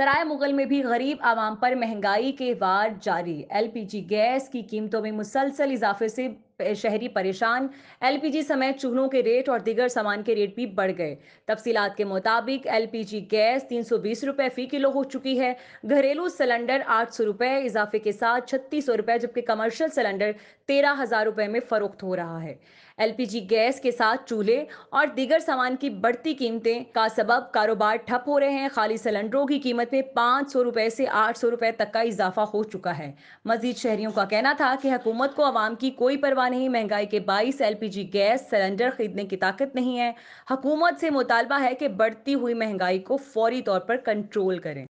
सराय मुगल में भी गरीब आवाम पर महंगाई के वार जारी एलपीजी गैस की कीमतों में मुसलसल इजाफे से शहरी परेशान एलपीजी समेत चूल्हों के रेट और दिगर सामान के रेट भी बढ़ गए तफसीत के मुताबिक एलपीजी गैस तीन सौ बीस रुपए फ़ी किलो हो चुकी है घरेलू सिलेंडर आठ सौ रुपए इजाफे के साथ छत्तीस सौ रुपए जबकि कमर्शियल सिलेंडर तेरह हज़ार रुपए में फ़रोख्त हो रहा है एलपीजी गैस के साथ चूल्हे और दीगर सामान की बढ़ती कीमतें का सबब कारोबार ठप हो रहे हैं खाली सिलेंडरों की कीमत में पाँच सौ रुपए से आठ सौ रुपए तक का इजाफा हो चुका है मजीद शहरियों का कहना था कि हुकूमत को आवाम की कोई परवाह नहीं महंगाई के बाईस एलपीजी गैस सिलेंडर खरीदने की ताकत नहीं है हकूमत से मुतालबा है कि बढ़ती हुई महंगाई को फौरी तौर पर कंट्रोल करें